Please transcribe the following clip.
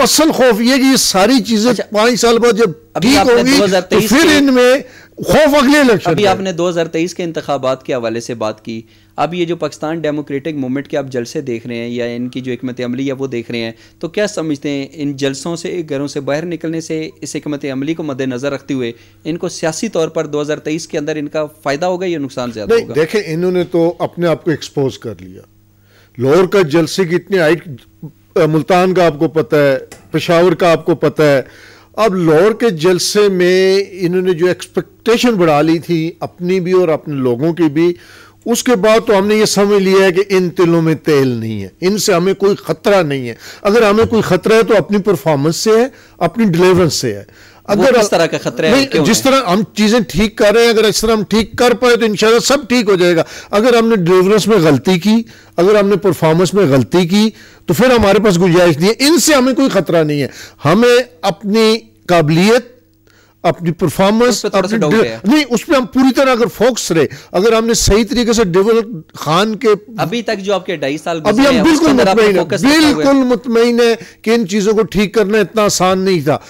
उनको असल खौफ ये कि ये सारी चीजें अच्छा, पांच साल बाद जब ठीक होगी तो फिर इनमें खौफ अगले इलेक्शन अभी आपने 2023 के इंतखाबात के हवाले से बात की अब ये जो पाकिस्तान डेमोक्रेटिक मूवमेंट के आप जलसे देख रहे हैं या इनकी जो हमत अमली है वो देख रहे हैं तो क्या समझते हैं इन जलसों से घरों से बाहर निकलने से इस हमत अमली को मद्देनजर रखते हुए इनको सियासी तौर पर 2023 के अंदर इनका फ़ायदा होगा या नुकसान ज़्यादा होगा देखें इन्होंने तो अपने आप को एक्सपोज कर लिया लाहौर का जलसे की इतनी हाइट मुल्तान का आपको पता है पेशावर का आपको पता है अब लाहौर के जलसे में इन्होंने जो एक्सपेक्टेशन बढ़ा ली थी अपनी भी और अपने लोगों की भी उसके बाद तो हमने ये समझ लिया है कि इन तिलों में तेल नहीं है इनसे हमें कोई खतरा नहीं है अगर हमें कोई खतरा है तो अपनी परफॉर्मेंस से है अपनी डिलीवरेंस से है अगर इस तरह का खतरा है जिस तरह हम चीजें ठीक कर रहे हैं अगर इस तरह हम ठीक कर पाए तो इंशाल्लाह सब ठीक हो जाएगा अगर हमने डिलीवरेंस में गलती की अगर हमने परफॉर्मेंस में गलती की तो फिर हमारे पास गुंजाइश नहीं है इनसे हमें कोई खतरा नहीं है हमें अपनी काबिलियत अपनी परफॉर्मेंस नहीं नहीं उसमें हम पूरी तरह अगर फोकस रहे अगर हमने सही तरीके से डेवलप खान के अभी तक जो आपके ढाई साल अभी हम बिल्कुल मुतमिन है बिल्कुल मुतमिन है कि इन चीजों को ठीक करना इतना आसान नहीं था